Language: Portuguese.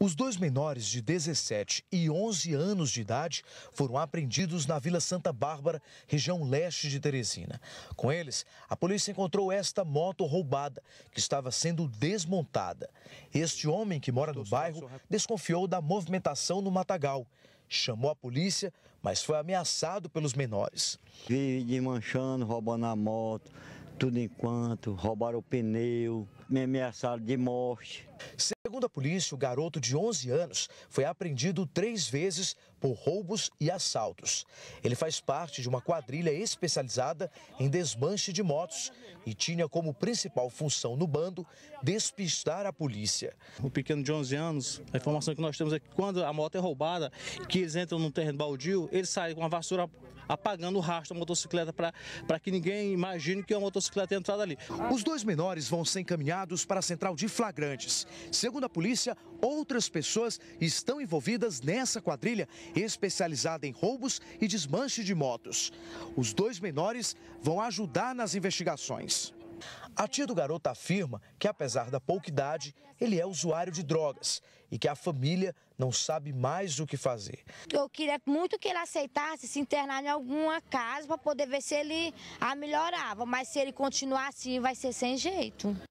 Os dois menores de 17 e 11 anos de idade foram apreendidos na Vila Santa Bárbara, região leste de Teresina. Com eles, a polícia encontrou esta moto roubada, que estava sendo desmontada. Este homem, que mora no bairro, desconfiou da movimentação no matagal. Chamou a polícia, mas foi ameaçado pelos menores. Vive manchando, roubando a moto, tudo enquanto, roubaram o pneu, me ameaçaram de morte a polícia, o garoto de 11 anos foi apreendido três vezes por roubos e assaltos. Ele faz parte de uma quadrilha especializada em desmanche de motos e tinha como principal função no bando despistar a polícia. O pequeno de 11 anos, a informação que nós temos é que quando a moto é roubada, que eles entram num terreno baldio, eles saem com uma vassoura apagando o rastro da motocicleta para que ninguém imagine que é uma motocicleta entrada ali. Os dois menores vão ser encaminhados para a central de flagrantes. Segundo a polícia, outras pessoas estão envolvidas nessa quadrilha especializada em roubos e desmanche de motos. Os dois menores vão ajudar nas investigações. A tia do garoto afirma que, apesar da pouca idade, ele é usuário de drogas e que a família não sabe mais o que fazer. Eu queria muito que ele aceitasse se internar em alguma casa para poder ver se ele a melhorava, mas se ele continuar assim, vai ser sem jeito.